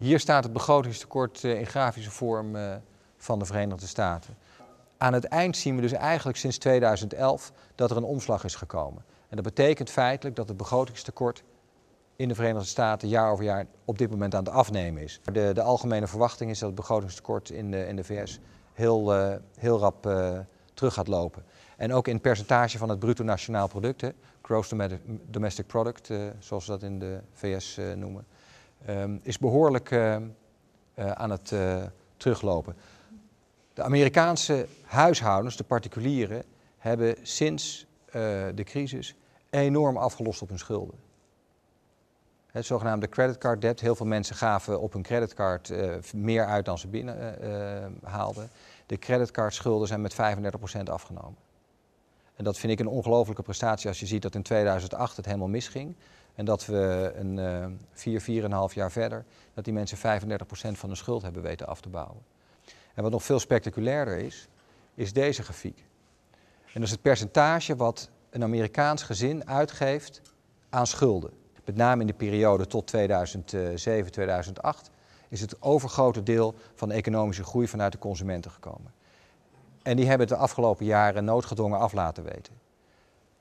Hier staat het begrotingstekort eh, in grafische vorm eh, van de Verenigde Staten. Aan het eind zien we dus eigenlijk sinds 2011 dat er een omslag is gekomen. En dat betekent feitelijk dat het begrotingstekort in de Verenigde Staten jaar over jaar op dit moment aan het afnemen is. De, de algemene verwachting is dat het begrotingstekort in de, in de VS heel, eh, heel rap terug gaat lopen. En ook in percentage van het bruto nationaal product, hè, gross domestic product, zoals we dat in de VS noemen, Ehm, is behoorlijk ehm, eh, aan het eh, teruglopen. De Amerikaanse huishoudens, de particulieren, hebben sinds eh, de crisis enorm afgelost op hun schulden. Het zogenaamde creditcard debt. Heel veel mensen gaven op hun creditcard meer uit dan ze binnen haalden. De creditcardschulden zijn met 35% afgenomen. En dat vind ik een ongelofelijke prestatie als je ziet dat in 2008 het helemaal misging. En dat we een uh, vier, vier en half jaar verder, dat die mensen 35% van hun schuld hebben weten af te bouwen. En wat nog veel spectaculairder is, is deze grafiek. En dat is het percentage wat een Amerikaans gezin uitgeeft aan schulden. Met name in de periode tot 2007, 2008 is het overgrote deel van de economische groei vanuit de consumenten gekomen. En die hebben het de afgelopen jaren noodgedwongen af laten weten.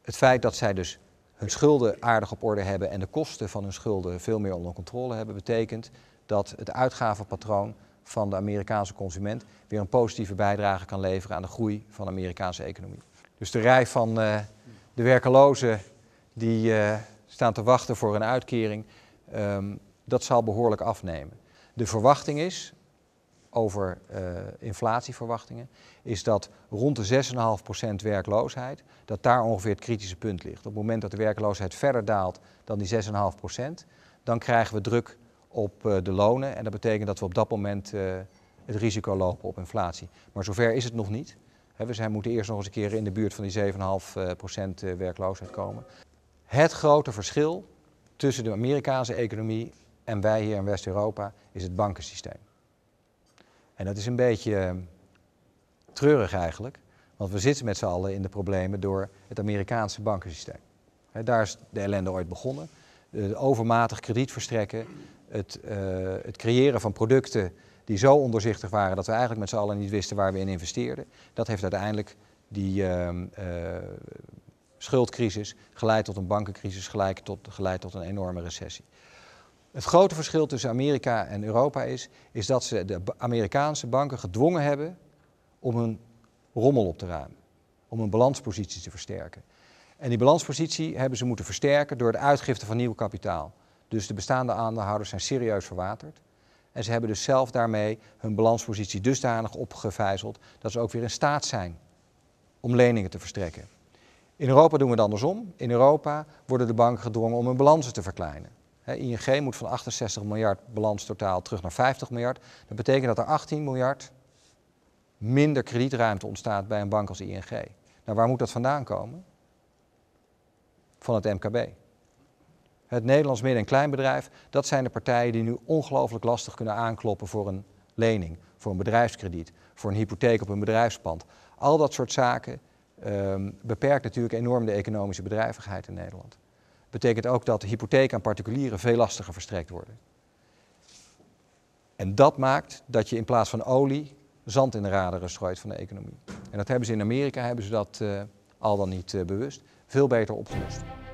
Het feit dat zij dus hun schulden aardig op orde hebben en de kosten van hun schulden veel meer onder controle hebben, betekent dat het uitgavenpatroon van de Amerikaanse consument weer een positieve bijdrage kan leveren aan de groei van de Amerikaanse economie. Dus de rij van eh, de werkelozen die eh, staan te wachten voor een uitkering, ehm, dat zal behoorlijk afnemen. De verwachting is over eh, inflatieverwachtingen, is dat rond de 6,5% werkloosheid, dat daar ongeveer het kritische punt ligt. Op het moment dat de werkloosheid verder daalt dan die 6,5%, dan krijgen we druk op eh, de lonen. En dat betekent dat we op dat moment eh, het risico lopen op inflatie. Maar zover is het nog niet. we zijn, moeten eerst nog eens een keer in de buurt van die 7,5% werkloosheid komen. Het grote verschil tussen de Amerikaanse economie en wij hier in West-Europa is het bankensysteem. En dat is een beetje ehm, treurig eigenlijk, want we zitten met z'n allen in de problemen door het Amerikaanse bankensysteem. daar is de ellende ooit begonnen. overmatig krediet verstrekken, het, eh, het creëren van producten die zo ondoorzichtig waren dat we eigenlijk met z'n allen niet wisten waar we in investeerden. Dat heeft uiteindelijk die ehm, eh, schuldcrisis geleid tot een bankencrisis, geleid tot, geleid tot een enorme recessie. Het grote verschil tussen Amerika en Europa is, is dat ze de Amerikaanse banken gedwongen hebben om hun rommel op te ruimen. Om hun balanspositie te versterken. En die balanspositie hebben ze moeten versterken door de uitgifte van nieuw kapitaal. Dus de bestaande aandeelhouders zijn serieus verwaterd. En ze hebben dus zelf daarmee hun balanspositie dusdanig opgevijzeld dat ze ook weer in staat zijn om leningen te verstrekken. In Europa doen we het andersom. In Europa worden de banken gedwongen om hun balansen te verkleinen. ING moet van 68 miljard balans totaal terug naar 50 miljard. Dat betekent dat er 18 miljard minder kredietruimte ontstaat bij een bank als ING. Nou, waar moet dat vandaan komen? Van het MKB. Het Nederlands midden- en kleinbedrijf, dat zijn de partijen die nu ongelooflijk lastig kunnen aankloppen voor een lening, voor een bedrijfskrediet, voor een hypotheek op een bedrijfspand. Al dat soort zaken um, beperkt natuurlijk enorm de economische bedrijvigheid in Nederland betekent ook dat de hypotheek aan particulieren veel lastiger verstrekt worden. En dat maakt dat je in plaats van olie zand in de raderen strooit van de economie. En dat hebben ze in Amerika, hebben ze dat eh, al dan niet eh, bewust, veel beter opgelost.